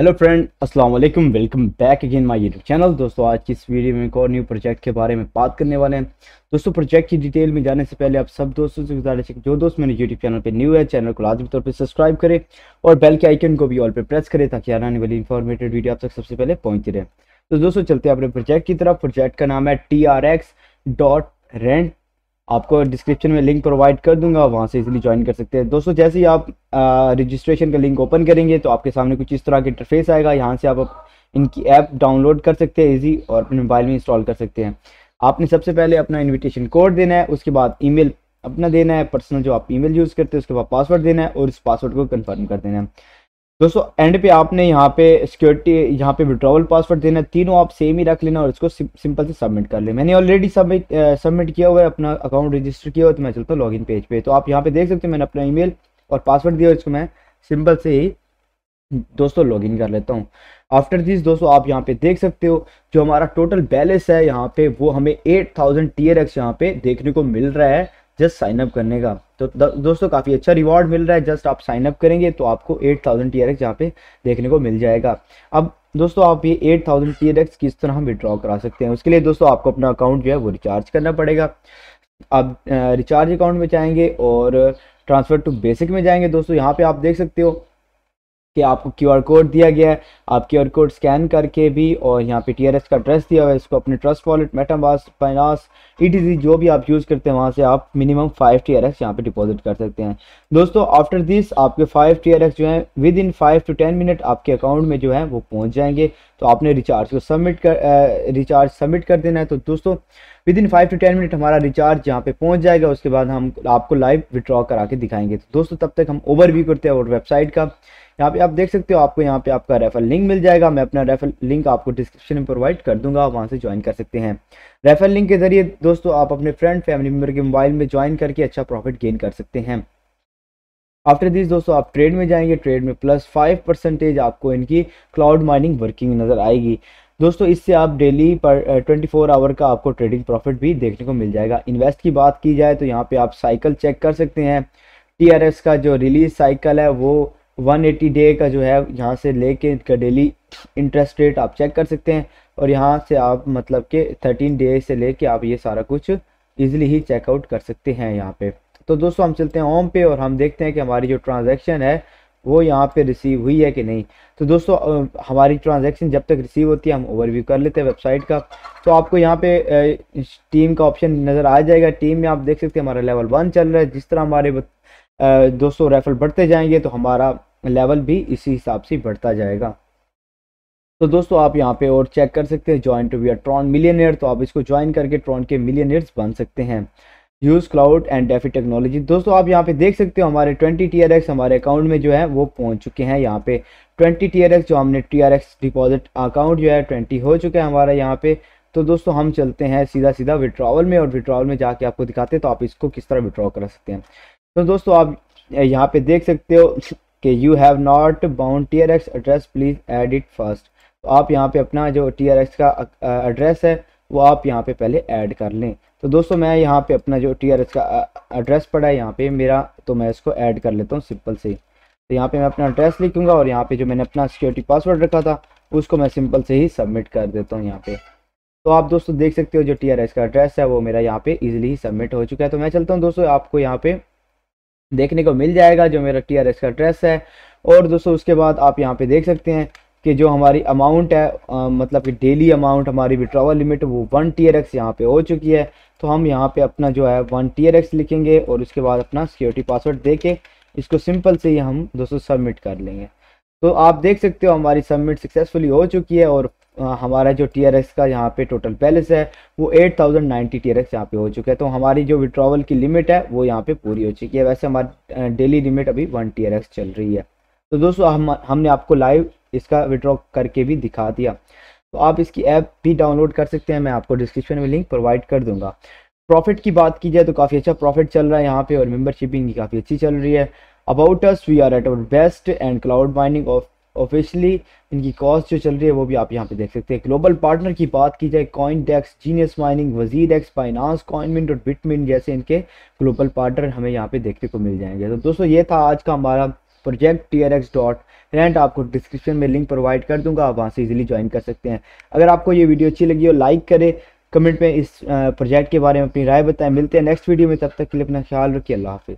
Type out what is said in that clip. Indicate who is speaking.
Speaker 1: hello friend अस्सलाम वालेकुम welcome back again my YouTube channel दोस्तों आज की इस वीडियो में एक और न्यू प्रोजेक्ट के बारे में बात करने वाले हैं दोस्तों प्रोजेक्ट की डिटेल में जाने से पहले आप सब दोस्तों से गुजारिश है जो दोस्त मेरे यूट्यूब चैनल पे न्यू है चैनल को लाजमी तौर पर सब्सक्राइब करें और बेल के आइकन को भी ऑल पर प्रेस करें ताकि आने वाली इन्फॉर्मेटिव वीडियो आप तक सबसे पहले पहुंचती रहे तो दोस्तों चलते हैं अपने प्रोजेक्ट की तरफ प्रोजेक्ट का नाम है T R X dot rent आपको डिस्क्रिप्शन में लिंक प्रोवाइड कर दूंगा वहाँ से इजीली ज्वाइन कर सकते हैं दोस्तों जैसे ही आप रजिस्ट्रेशन का लिंक ओपन करेंगे तो आपके सामने कुछ इस तरह का इंटरफेस आएगा यहाँ से आप इनकी ऐप डाउनलोड कर सकते हैं इजी और अपने मोबाइल में इंस्टॉल कर सकते हैं आपने सबसे पहले अपना इन्विटेशन कोड देना है उसके बाद ई अपना देना है पर्सनल जो आप ई यूज़ करते हैं उसके बाद पासवर्ड देना है और इस पासवर्ड को कन्फर्म कर देना है दोस्तों एंड पे आपने यहाँ पे सिक्योरिटी यहाँ पे विड्रॉवल पासवर्ड देना तीनों आप सेम ही रख लेना और इसको सिंपल से सबमिट कर लेना मैंने ऑलरेडी सबमिट सबमिट किया हुआ है अपना अकाउंट रजिस्टर किया हुआ तो मैं चलता हूँ लॉगिन पेज पे तो आप यहाँ पे देख सकते हो मैंने अपना ईमेल और पासवर्ड दिया और इसको मैं सिंपल से ही दोस्तों लॉगिन कर लेता हूँ आफ्टर दिस दोस्तों आप यहाँ पे देख सकते हो जो हमारा टोटल बैलेंस है यहाँ पे वो हमें एट थाउजेंड टी एक्स यहाँ पे देखने को मिल रहा है जस्ट साइन अप करने का तो दोस्तों काफ़ी अच्छा रिवॉर्ड मिल रहा है जस्ट आप साइन अप करेंगे तो आपको 8000 थाउजेंड टी आर एक्स यहाँ पे देखने को मिल जाएगा अब दोस्तों आप ये 8000 थाउजेंड टी आर एक्स किस तरह हम विड्रॉ करा सकते हैं उसके लिए दोस्तों आपको अपना अकाउंट जो है वो रिचार्ज करना पड़ेगा आप रिचार्ज अकाउंट में जाएंगे और ट्रांसफ़र टू बेसिक में जाएंगे दोस्तों यहाँ पे आप देख सकते हो कि आपको क्यूआर कोड दिया गया है आप क्यूआर कोड स्कैन करके भी और यहाँ पे टीआरएस का एड्रेस दिया हुआ है इसको अपने ट्रस्ट वॉलेट मेटामास फाइनास ई जो भी आप यूज़ करते हैं वहाँ से आप minimum five T R X यहाँ पर डिपॉजिट कर सकते हैं दोस्तों आफ्टर दिस आपके फाइव टी आर एक्स जो है within five to ten minute आपके अकाउंट में जो है वो पहुँच जाएंगे तो आपने रिचार्ज को सबमिट कर रिचार्ज सबमिट कर देना है तो दोस्तों within five to ten minute हमारा रिचार्ज यहाँ पे पहुंच जाएगा उसके बाद हम आपको लाइव विड्रॉ करा के दिखाएंगे तो दोस्तों तब तक हम ओवरव्यू करते हैं और वेबसाइट का यहाँ पे आप देख सकते हो आपको यहाँ पे आपका रेफर लिंक मिल जाएगा मैं अपना रेफर लिंक आपको डिस्क्रिप्शन में प्रोवाइड कर दूंगा आप वहाँ से ज्वाइन कर सकते हैं रेफर लिंक के जरिए दोस्तों आप अपने फ्रेंड फैमिली मेम्बर के मोबाइल में ज्वाइन करके अच्छा प्रॉफिट गेन कर सकते हैं आफ्टर दिस दोस्तों आप ट्रेड में जाएंगे ट्रेड में प्लस फाइव परसेंटेज आपको इनकी क्लाउड माइनिंग वर्किंग नज़र आएगी दोस्तों इससे आप डेली पर ट्वेंटी फोर आवर का आपको ट्रेडिंग प्रॉफिट भी देखने को मिल जाएगा इन्वेस्ट की बात की जाए तो यहाँ पे आप साइकिल चेक कर सकते हैं टी का जो रिलीज साइकिल है वो 180 डे का जो है यहाँ से लेके कर डेली इंटरेस्ट रेट आप चेक कर सकते हैं और यहाँ से आप मतलब के 13 डे से लेके आप ये सारा कुछ ईजिली ही चेकआउट कर सकते हैं यहाँ पे तो दोस्तों हम चलते हैं ओम पे और हम देखते हैं कि हमारी जो ट्रांजेक्शन है वो यहाँ पे रिसीव हुई है कि नहीं तो दोस्तों हमारी ट्रांजैक्शन जब तक रिसीव होती है हम ओवरव्यू कर लेते हैं वेबसाइट का तो आपको यहाँ पे टीम का ऑप्शन नज़र आ जाएगा टीम में आप देख सकते हैं हमारा लेवल वन चल रहा है जिस तरह हमारे दोस्तों रेफल बढ़ते जाएंगे तो हमारा लेवल भी इसी हिसाब से बढ़ता जाएगा तो दोस्तों आप यहाँ पे और चेक कर सकते हैं join to we Tron millionaire तो आप इसको ज्वाइन करके ट्रॉन के मिलियनियर्स बन सकते हैं use cloud and DeFi technology दोस्तों आप यहाँ पे देख सकते हो हमारे 20 टी हमारे अकाउंट में जो है वो पहुँच चुके हैं यहाँ पे 20 टी जो हमने टी डिपॉजिट अकाउंट जो है 20 हो चुका है हमारा यहाँ पे तो दोस्तों हम चलते हैं सीधा सीधा विड्रॉवल में और विड्रॉवल में जाके आपको दिखाते हैं तो आप इसको किस तरह विड्रॉ कर सकते हैं तो दोस्तों आप यहाँ पे देख सकते हो कि you have not bound T address please add it first तो आप यहाँ पे अपना जो टी का एड्रेस है वो आप यहाँ पे पहले ऐड कर लें तो दोस्तों मैं यहाँ पे अपना जो टी का एड्रेस पड़ा है यहाँ पे मेरा तो मैं इसको ऐड कर लेता हूँ सिंपल से तो यहाँ पे मैं अपना एड्रेस लिखूंगा और यहाँ पे जो मैंने अपना सिक्योरिटी पासवर्ड रखा था उसको मैं सिंपल से ही सबमिट कर देता हूँ यहाँ पे तो आप दोस्तों देख सकते हो जो टी का एड्रेस है वो मेरा यहाँ पे ही सबमिट हो चुका है तो मैं चलता हूँ दोस्तों आपको यहाँ पे देखने को मिल जाएगा जो मेरा टी का एड्रेस है और दोस्तों उसके बाद आप यहाँ पे देख सकते हैं कि जो हमारी अमाउंट है आ, मतलब कि डेली अमाउंट हमारी विड्रावल लिमिट वो वन टी आर एक्स यहाँ पर हो चुकी है तो हम यहाँ पे अपना जो है वन टी आर एक्स लिखेंगे और उसके बाद अपना सिक्योरिटी पासवर्ड दे के इसको सिंपल से ही हम दोस्तों सबमिट कर लेंगे तो आप देख सकते हो हमारी सबमिट सक्सेसफुली हो चुकी है और हमारा जो टी आर एक्स का यहाँ पे टोटल बैलेंस है वो eight thousand ninety T R X यहाँ पे हो चुका है तो हमारी जो विड्रावल की लिमिट है वो यहाँ पे पूरी हो चुकी है वैसे हमारी डेली लिमिट अभी वन टी आर एक्स चल रही है तो दोस्तों हम हमने आपको लाइव इसका विड्रॉ करके भी दिखा दिया तो आप इसकी ऐप भी डाउनलोड कर सकते हैं मैं आपको डिस्क्रिप्शन में लिंक प्रोवाइड कर दूंगा प्रॉफिट की बात की जाए तो काफ़ी अच्छा प्रॉफिट चल रहा है यहाँ पे और मेंबरशिप भी काफ़ी अच्छी चल रही है about us we are at our best and cloud mining of officially इनकी कॉस्ट जो चल रही है वो भी आप यहाँ पे देख सकते हैं ग्लोबल पार्टनर की बात की जाए coin DEX genius mining WazirX finance minute और बिटमिन जैसे इनके ग्लोबल पार्टनर हमें यहाँ पे देखने को मिल जाएंगे तो दोस्तों ये था आज का हमारा project T R X dot rent आपको डिस्क्रिप्शन में लिंक प्रोवाइड कर दूंगा आप वहाँ से इजीली ज्वाइन कर सकते हैं अगर आपको ये वीडियो अच्छी लगी हो लाइक करें कमेंट में इस प्रोजेक्ट के बारे में अपनी राय बताएं मिलते हैं नेक्स्ट वीडियो में तब तक के लिए अपना ख्याल रखिए अल्लाह हाफिज़